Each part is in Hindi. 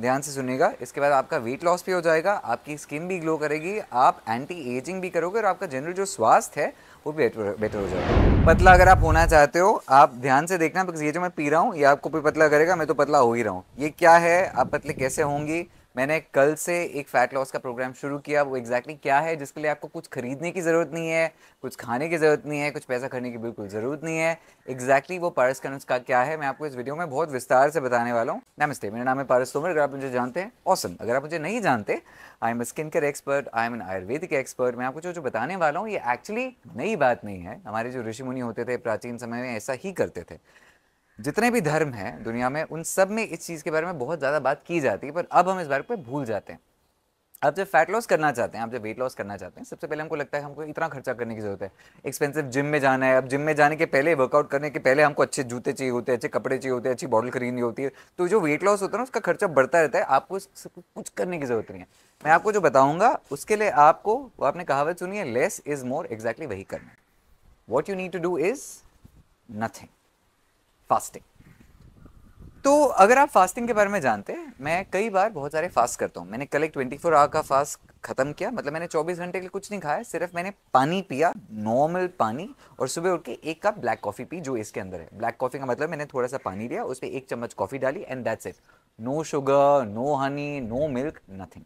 ध्यान से सुनेगा इसके बाद आपका वेट लॉस भी हो जाएगा आपकी स्किन भी ग्लो करेगी आप एंटी एजिंग भी करोगे और आपका जनरल जो स्वास्थ्य है वो बेटर बेटर हो जाएगा पतला अगर आप होना चाहते हो आप ध्यान से देखना बिकॉज ये जो मैं पी रहा हूँ ये आपको भी पतला करेगा मैं तो पतला हो ही रहा हूँ ये क्या है आप पतले कैसे होंगी मैंने कल से एक फ़ैट लॉस का प्रोग्राम शुरू किया वो एग्जैक्टली exactly क्या है जिसके लिए आपको कुछ खरीदने की ज़रूरत नहीं है कुछ खाने की ज़रूरत नहीं है कुछ पैसा करने की बिल्कुल ज़रूरत नहीं है एग्जैक्टली exactly वो पारस कनस का क्या है मैं आपको इस वीडियो में बहुत विस्तार से बताने वाला हूँ नमस्ते मेरा नाम है पारस तोमर अगर आप मुझे जानते हैं औसम अगर आप मुझे नहीं जानते I am skin care expert I am an Ayurvedic expert मैं आपको जो जो बताने वाला हूँ ये एक्चुअली नई बात नहीं है हमारे जो ऋषि मुनि होते थे प्राचीन समय में ऐसा ही करते थे जितने भी धर्म हैं दुनिया में उन सब में इस चीज़ के बारे में बहुत ज़्यादा बात की जाती है पर अब हम इस बारे पर भूल जाते हैं आप जब फैट लॉस करना चाहते हैं आप जब वेट लॉस करना चाहते हैं सबसे पहले हमको लगता है हमको इतना खर्चा करने की जरूरत है एक्सपेंसिव जिम में जाना है अब जिम में जाने के पहले वर्कआउट करने के पहले हमको अच्छे जूते चाहिए होते हैं अच्छे कपड़े चाहिए होते हैं अच्छी बॉटल खरीदनी होती है तो जो वेट लॉस होता है ना उसका खर्चा बढ़ता रहता है आपको कुछ करने की जरूरत नहीं है मैं आपको जो बताऊंगा उसके लिए आपको वो आपने कहावत सुनी है लेस इज मोर एग्जैक्टली वही करना what you need to do is nothing fasting तो अगर आप फास्टिंग के बारे में जानते हैं मैं कई बार बहुत सारे फास्ट करता हूँ मैंने कल एक ट्वेंटी फोर आवर का फास्ट ख़त्म किया मतलब मैंने चौबीस घंटे के लिए कुछ नहीं खाया सिर्फ मैंने पानी पिया नॉर्मल पानी और सुबह उठ के एक कप ब्लैक कॉफ़ी पी जो इसके अंदर है ब्लैक कॉफ़ी का मतलब मैंने थोड़ा सा पानी लिया उस पर एक चम्मच कॉफ़ी डाली and that's it no sugar no honey no milk nothing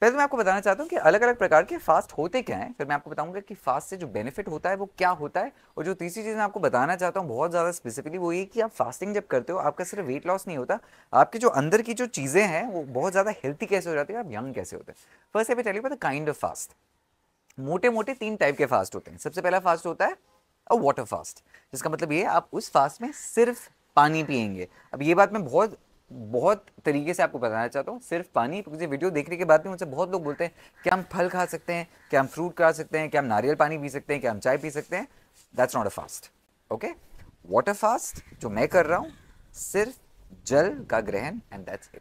पहले तो मैं आपको बताना चाहता हूँ कि अलग अलग प्रकार के फास्ट होते क्या हैं फिर मैं आपको बताऊंगा कि फास्ट से जो बेनिफिट होता है वो क्या होता है और जो तीसरी चीज़ मैं आपको बताना चाहता हूँ बहुत ज़्यादा स्पेसिफिकली वो ये कि आप फास्टिंग जब करते हो आपका सिर्फ वेट लॉस नहीं होता आपके जो अंदर की जो चीज़ें हैं वो बहुत ज़्यादा हेल्थी कैसे हो जाती है आप यंग कैसे होते हैं फर्स्ट है चलिए पता काइंड ऑफ फास्ट मोटे मोटे तीन टाइप के फास्ट होते हैं सबसे पहला फास्ट होता है अ वाटर फास्ट जिसका मतलब ये आप उस फास्ट में सिर्फ पानी पियेंगे अब ये बात मैं बहुत बहुत तरीके से आपको बताना चाहता हूँ सिर्फ पानी मुझे वीडियो देखने के बाद भी मुझसे बहुत लोग बोलते हैं क्या हम फल खा सकते हैं क्या हम फ्रूट खा सकते हैं क्या हम नारियल पानी पी सकते हैं क्या हम चाय पी सकते हैं that's not a fast okay water fast जो मैं कर रहा हूँ सिर्फ जल का ग्रहण एंड दैट्स इट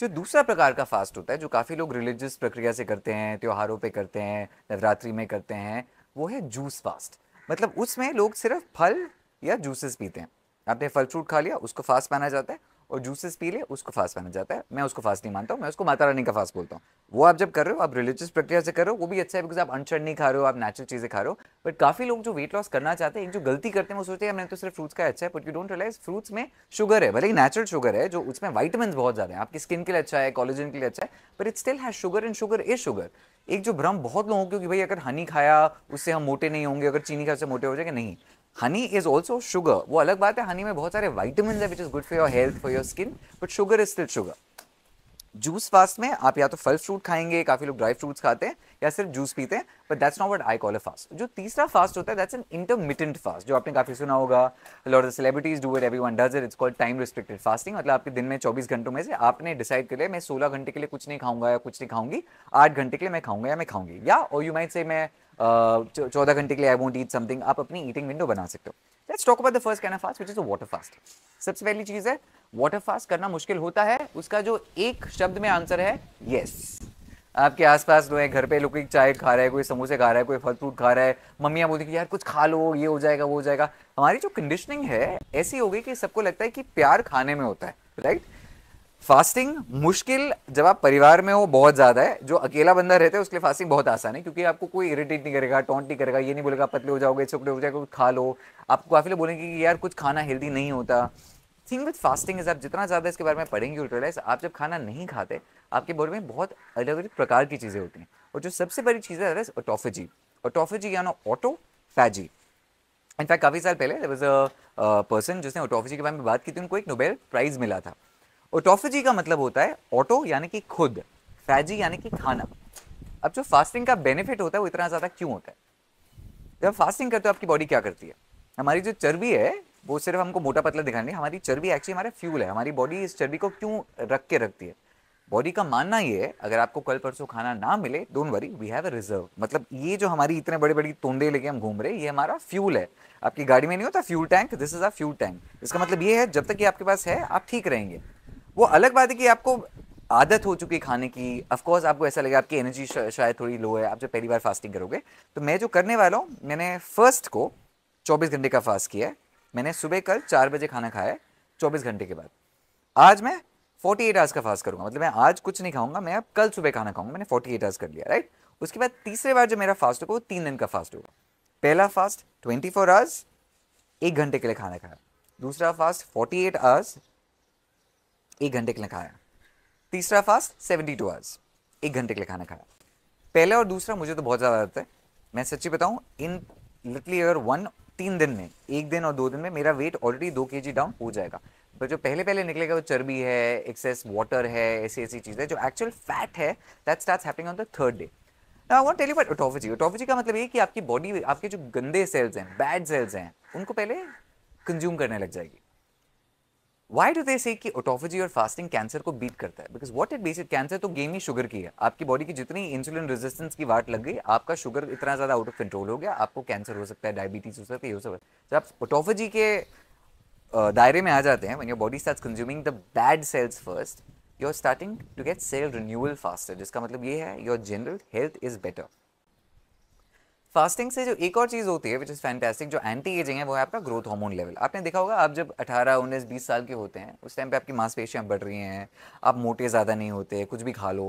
जो दूसरा प्रकार का फास्ट होता है जो काफ़ी लोग रिलीजियस प्रक्रिया से करते हैं त्योहारों पे करते हैं नवरात्रि में करते हैं वो है जूस फास्ट मतलब उसमें लोग सिर्फ फल या जूसेस पीते हैं आपने फल फ्रूट खा लिया उसको फास्ट माना जाता है और जूसेस पी ले उसको फास्ट माना जाता है मैं उसको फास्ट नहीं मानता हूँ मैं उसको माता रानी का फास्ट बोलता हूँ वो आप जब कर रहे हो आप रिलीजियस प्रक्रिया से कर रहे हो वो भी अच्छा है बिकॉज आप अनशन नहीं खा रहे हो आप नेचुरल चीज़ें खा रहे हो बट काफ़ी लोग जो वेट लॉस करना चाहते हैं एक जो गलती करते हैं वो सोचते हैं मैंने तो सिर्फ फ्रूट्स का अच्छा है but you don't realise fruits में शुगर है भले ही नेचुरल शुगर है जो उसमें वाइटमिन बहुत ज़्यादा है आपकी स्किन के लिए अच्छा है कॉलेजन के लिए अच्छा है but it still has sugar and sugar is sugar एक जो भ्रम बहुत लोगों को कि भाई अगर हनी खाया उससे हम मोटे नहीं होंगे अगर चीनी खाया उससे मोटे हो जाएंगे नहीं हनी इज ऑल्सो शुगर वो अलग बात है हनी में बहुत सारे वाइटमिन है which is good for your health for your skin but sugar is still sugar juice fast में आप या तो फल फ्रूट खाएंगे काफ़ी लोग ड्राई फ्रूट्स खाते हैं या सिर्फ जूस पीते हैं but that's not what I call a fast जो तीसरा फास्ट होता है दैट्स एन इंटरमिटेंट फास्ट जो आपने काफ़ी सुना होगा lot of celebrities do it everyone does it it's called time restricted fasting मतलब आपके दिन में चौबीस घंटों में से आपने डिसाइड कर लिया मैं सोलह घंटे के लिए कुछ नहीं खाऊंगा या कुछ नहीं खाऊंगी आठ घंटे के लिए मैं खाऊंगा या मैं खाऊंगी या और यू माइट से मैं uh, चौदह घंटे के लिए आई वोंट ईट समथिंग आप अपनी ईटिंग विंडो बना सकते हो let's talk about the first kind of fast which is a water fast सबसे पहली चीज है वाटर फास्ट करना मुश्किल होता है उसका जो एक शब्द में आंसर है यस yes. आपके आसपास लोग हैं घर पे लोग चाय खा रहे हैं कोई समोसे खा रहा है कोई फल फ्रूट खा रहा है मम्मियाँ बोलती है यार कुछ खा लो ये हो जाएगा वो हो जाएगा हमारी जो कंडीशनिंग है ऐसी हो गई कि सबको लगता है कि प्यार खाने में होता है राइट right? फास्टिंग मुश्किल जब आप परिवार में हो बहुत ज़्यादा है जो अकेला बंदा रहता है उसके लिए फास्टिंग बहुत आसान है क्योंकि आपको कोई इरिटेट नहीं करेगा टॉन्ट नहीं करेगा ये नहीं बोलेगा पतले हो जाओगे छोटे हो जाएगा कुछ खा लो आपको काफ़ी लोग बोलेंगे कि यार कुछ खाना हेल्दी नहीं होता थिंग विथ फास्टिंग इज आप जितना ज़्यादा इसके बारे में पढ़ेंगे यूटिलाइज आप जब खाना नहीं खाते आपके बॉडी में बहुत अलग अलग प्रकार की चीज़ें होती हैं और जो सबसे बड़ी चीज़ है autophagy autophagy no autophagy in fact काफ़ी साल पहले पर्सन uh, जिसने ऑटोफेजी के बारे में बात की थी उनको एक नोबेल प्राइज़ मिला था ओटोफेजी का मतलब होता है ऑटो यानी कि खुद फैजी यानी कि खाना अब जो फास्टिंग का बेनिफिट होता है वो इतना ज़्यादा क्यों होता है जब फास्टिंग करते हो आपकी बॉडी क्या करती है हमारी जो चर्बी है वो सिर्फ हमको मोटा पतला दिखाने नहीं हमारी चर्बी एक्चुअली हमारा फ्यूल है हमारी बॉडी इस चर्बी को क्यों रख के रखती है बॉडी का मानना ये है अगर आपको कल परसों खाना ना मिले don't worry we have a reserve मतलब ये जो हमारी इतने बड़े बड़ी तोंदे लेके हम घूम रहे हैं ये हमारा फ्यूल है आपकी गाड़ी में नहीं होता fuel tank this is a fuel tank इसका मतलब ये है जब तक ये आपके पास है आप ठीक रहेंगे वो अलग बात है कि आपको आदत हो चुकी है खाने की अफकोर्स आपको ऐसा लगे आपकी एनर्जी शायद थोड़ी लो है आप जब पहली बार फास्टिंग करोगे तो मैं जो करने वाला हूँ मैंने फर्स्ट को चौबीस घंटे का फास्ट किया है मैंने सुबह कल चार बजे खाना खाया है चौबीस घंटे के बाद आज मैं फोर्टी एट आवर्स का फास्ट करूँगा मतलब मैं आज कुछ नहीं खाऊंगा मैं अब कल सुबह खाना खाऊंगा मैंने फोर्टी एट आवर्स कर लिया राइट उसके बाद तीसरे बार जो मेरा फास्ट होगा वो तीन दिन का फास्ट होगा पहला फास्ट ट्वेंटी फोर आवर्स एक घंटे के लिए खाना खाया दूसरा फास्ट फोर्टी एट आवर्स एक घंटे के लिए खाया तीसरा फास्ट सेवेंटी टू आवर्स एक घंटे के लिए खाना खाया पहला और दूसरा मुझे तो बहुत ज़्यादा आदत है मैं सच्ची बताऊँ इन लिटली अगर वन तीन दिन में एक दिन और दो दिन में मेरा वेट ऑलरेडी दो के जी डाउन हो जाएगा पर जो पहले पहले निकलेगा वो चर्बी है एक्सेस वाटर है ऐसी ऐसी चीज़ें जो एक्चुअल फैट है that start happening on the third day I want tell you about autophagy autophagy का मतलब ये कि आपकी बॉडी आपके जो गंदे सेल्स हैं बैड सेल्स हैं उनको पहले कंज्यूम करने लग जाएगी वाई डू दे से कि ओटोफेजी और फास्टिंग कैंसर को बीट करता है because what it basic cancer तो गेम ही शुगर की है आपकी बॉडी की जितनी इंसुलिन रेजिस्टेंस की वाट लग गई आपका शुगर इतना ज़्यादा आउट ऑफ कंट्रोल हो गया आपको कैंसर हो सकता है डायबिटीज हो सकता है ये हो सकता है जब आप ओटोफेजी के दायरे में आ जाते हैं when your body start consuming the bad cells first you are starting to get cell renewal faster जिसका मतलब ये है your general health is better fasting से जो एक और चीज़ होती है विच इज़ फैंटेस्टिक जो एंटी एजिंग है वो है आपका ग्रोथ हार्मोन लेवल आपने देखा होगा आप जब 18, 19, 20 साल के होते हैं उस टाइम पे आपकी मांसपेशियां बढ़ रही हैं आप मोटे ज़्यादा नहीं होते कुछ भी खा लो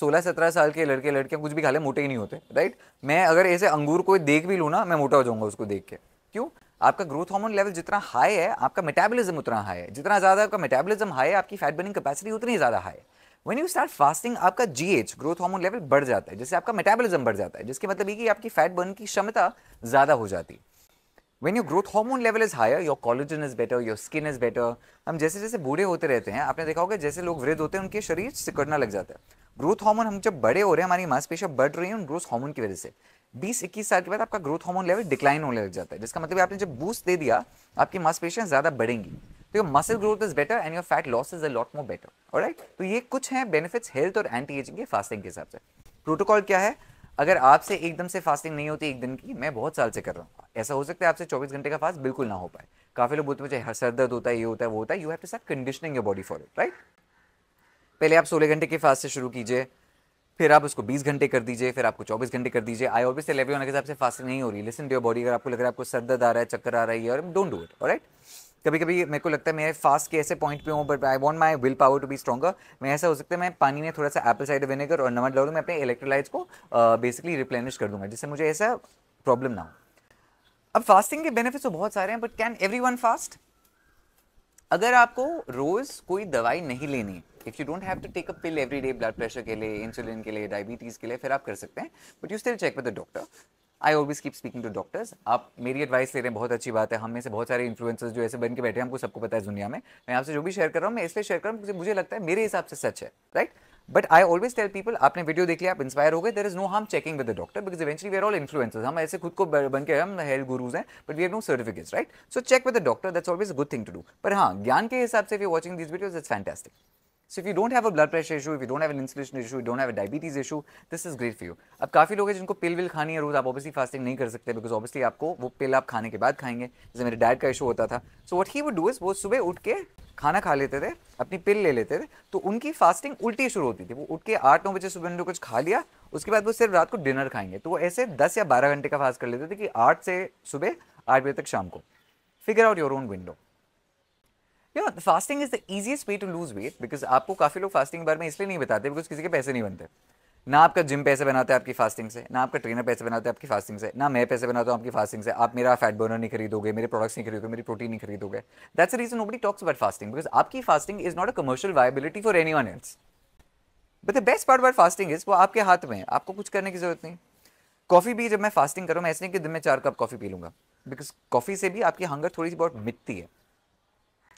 16, 17 साल के लड़के लड़कियाँ कुछ भी खा ले मोटे ही नहीं होते राइट मैं अगर ऐसे अंगूर कोई देख भी लूँ ना मैं मोटा हो जाऊँगा उसको देख के क्यों आपका ग्रोथ हार्मोन लेवल जितना हाई है आपका मेटाबॉलिज्म उतना हाई है जितना ज़्यादा आपका मेटाबॉलिज्म हाई है आपकी फैट बर्निंग कैपेसिटी उतनी ज़्यादा हाई है when you start fasting आपका एच ग्रोथ हार्मोन लेवल बढ़ जाता है जिससे आपका metabolism बढ़ जाता है जिसके मतलब ये कि आपकी फैट बर्न की क्षमता ज़्यादा हो जाती है when you growth hormone level is higher your collagen is better your skin is better हम जैसे जैसे बूढ़े होते रहते हैं आपने देखा होगा जैसे लोग वृद्ध होते हैं उनके शरीर सिकड़ना लग जाता है ग्रोथ हार्मोन हम जब बड़े हो रहे हैं हमारी मांसपेशियां बढ़ रही हैं उन ग्रोथ हार्मोन की वजह से 20 21 साल के बाद आपका ग्रोथ हार्मोन लेवल डिक्लाइन होने लग जाता है जिसका मतलब आपने जब बूस्ट दे दिया आपकी मांसपेशियां ज़्यादा बढ़ेंगी तो your muscle growth is better and your fat loss is a lot more better और तो ये कुछ हैं बेनिफिट्स हेल्थ और एंटी एजिंग के फास्टिंग के हिसाब से प्रोटोकॉल क्या है अगर आपसे एकदम से फास्टिंग नहीं होती एक दिन की मैं बहुत साल से कर रहा हूँ ऐसा हो सकता है आपसे चौबीस घंटे का फास्ट बिल्कुल ना हो पाए काफी लोग बोलते मुझे हर सर दर्द होता है ये होता है वो होता है you have to start conditioning your body for it right पहले आप सोलह घंटे के फास्ट से शुरू कीजिए फिर आप उसको 20 घंटे कर दीजिए फिर आपको 24 घंटे कर दीजिए आई ऑलवेज टेल के हिसाब से फास्टिंग नहीं हो रही लिसन टू योर बॉडी अगर आपको लग रहा है आपको सर दर्द आ रहा है चक्कर आ रही है और डोंट डू इट ऑलराइट कभी कभी मेरे को लगता है मैं फास्ट के ऐसे पॉइंट पे हूँ but I want my willpower to be stronger मैं ऐसा हो सकता है मैं पानी में थोड़ा सा एप्पल साइड विनेगर और नमक डालू मैं अपने इलेक्ट्रोलाइट्स को बेसिकली रिप्लेनिश कर दूंगा जिससे मुझे ऐसा प्रॉब्लम ना हो अब फास्टिंग के बेनिफिट्स तो बहुत सारे हैं but can everyone fast अगर आपको रोज़ कोई दवाई नहीं लेनी if you don't have to take a pill every day blood pressure के लिए इंसुलिन के लिए डायबिटीज़ के लिए फिर आप कर सकते हैं but you still check with the doctor I always keep speaking to doctors आप मेरी एडवाइस ले रहे हैं बहुत अच्छी बात है हम में से बहुत सारे इन्फ्लुएंसर्स जो ऐसे बन के बैठे हैं हमको सबको पता है दुनिया में मैं आपसे जो भी शेयर कर रहा हूँ मैं इसलिए शेयर कर रहा हूँ मुझे लगता है मेरे हिसाब से सच है right but I always tell people आपने वीडियो देख लिया आप इंस्पायर हो गए there is no harm checking with the doctor because eventually we are all influencers हम ऐसे खुद को बन के हम हेल्थ गुरुज हैं but we have no certificates right so check with the doctor that's always good thing to do पर हाँ ज्ञान के हिसाब से watching this video is fantastic so if you don't have a blood pressure issue if you don't have an insulation issue don't have a diabetes issue this is great for you अब काफ़ी लोग हैं जिनको पिल विल खानी है रोज़ आप ऑब्वियसली फास्टिंग नहीं कर सकते बिकॉज ऑब्वियसली आपको वो पिल आप खाने के बाद खाएंगे जैसे मेरे डैड का इशू होता था so what he would do is वो सुबह उठ के खाना खा लेते थे अपनी पिल ले लेते थे तो उनकी फास्टिंग उल्टी शुरू होती थी वो उठ के आठ नौ बजे सुबह उन्होंने कुछ खा लिया उसके बाद वो सिर्फ रात को डिनर खाएंगे तो वो ऐसे दस या बारह घंटे का फास्ट कर लेते थे कि आठ से सुबह आठ बजे तक शाम को figure out your own window fasting is the easiest way to lose weight because आपको काफ़ी लोग फास्टिंग के बारे में इसलिए नहीं बताते बिकॉज किसी के पैसे नहीं बनते ना आपका जिम पैसे बनाते हैं आपकी फास्टिंग से ना आपका ट्रेनर पैसे बनाते हैं आपकी फास्टिंग से ना मैं पैसे बनाता हूँ आपकी फास्टिंग से आप मेरा फैट बर्नर नहीं खरीदोगे मेरे प्रोडक्ट्स नहीं खरीदोगे मेरी प्रोटीन नहीं खरीदोगे that's reason nobody talks about fasting because आपकी fasting is not a commercial viability for anyone else but the best part about fasting is वो आपके हाथ में है आपको कुछ करने की जरूरत नहीं कॉफ़ी भी जब मैं फास्टिंग करूँ मैं ऐसे नहीं कि दिन में चार कप कॉफ़ी पी लूँगा बिकॉज कॉफ़ी से भी आपकी हंगर थोड़ी सी बहुत मिटती है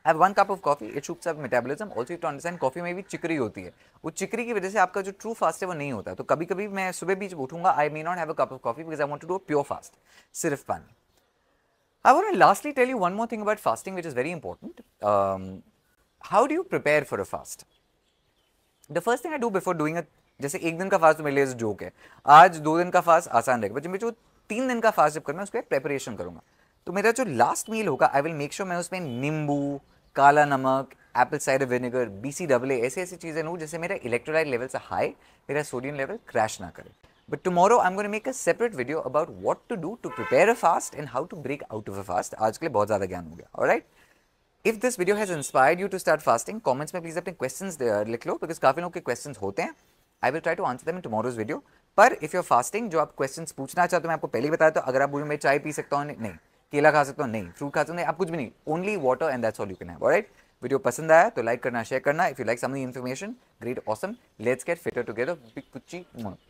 have one cup of coffee it shoots up metabolism also to understand coffee में भी चिकरी होती है वो चिकरी की वजह से आपका जो ट्रू फास्ट है वो नहीं होता तो कभी कभी मैं सुबह भी उठूंगा I may not have a cup of coffee because I want to do a pure fast सिर्फ पानी I want to lastly tell you one more thing about fasting, which is very important. Um, how do you prepare for a fast? The first thing I do before जैसे एक दिन का फास्ट तो मेरे लिए जोक है आज दो दिन का फास्ट आसान रहेगा बट जब मैं जो तीन दिन का फास्ट जब करना उसके प्रेपरेशन करूंगा तो मेरा जो लास्ट मील होगा आई विल मेक श्योर मैं उसमें नींबू काला नमक apple cider vinegar B C डब्ल ऐसी ऐसी चीज़ें लूँ जैसे मेरा इलेक्ट्रोलाइट से हाई मेरा सोडियम लेवल क्रैश ना करे but tomorrow I am gonna make a separate video about what to do to prepare a fast and how to break out of a fast आज के लिए बहुत ज़्यादा ज्ञान हो गया और right if this video has inspired you to start fasting comments में प्लीज अपने क्वेश्चन लिख लो बिकॉज काफी लोग के क्वेश्चन होते हैं I will try to answer them in tomorrow's video पर इफ यू आर फास्टिंग जो आप क्वेश्चन पूछना चाहते हो मैं आपको पहले ही बताया तो अगर आप बोलो मैं चाय पी सकता हूँ नहीं केला खा सकता हूँ नहीं फ्रूट खा सकते हूँ आप कुछ भी नहीं only water and that's all you can have right video पसंद आया तो लाइक करना शेयर करना if you like some information great awesome let's get fitter together big पुच्ची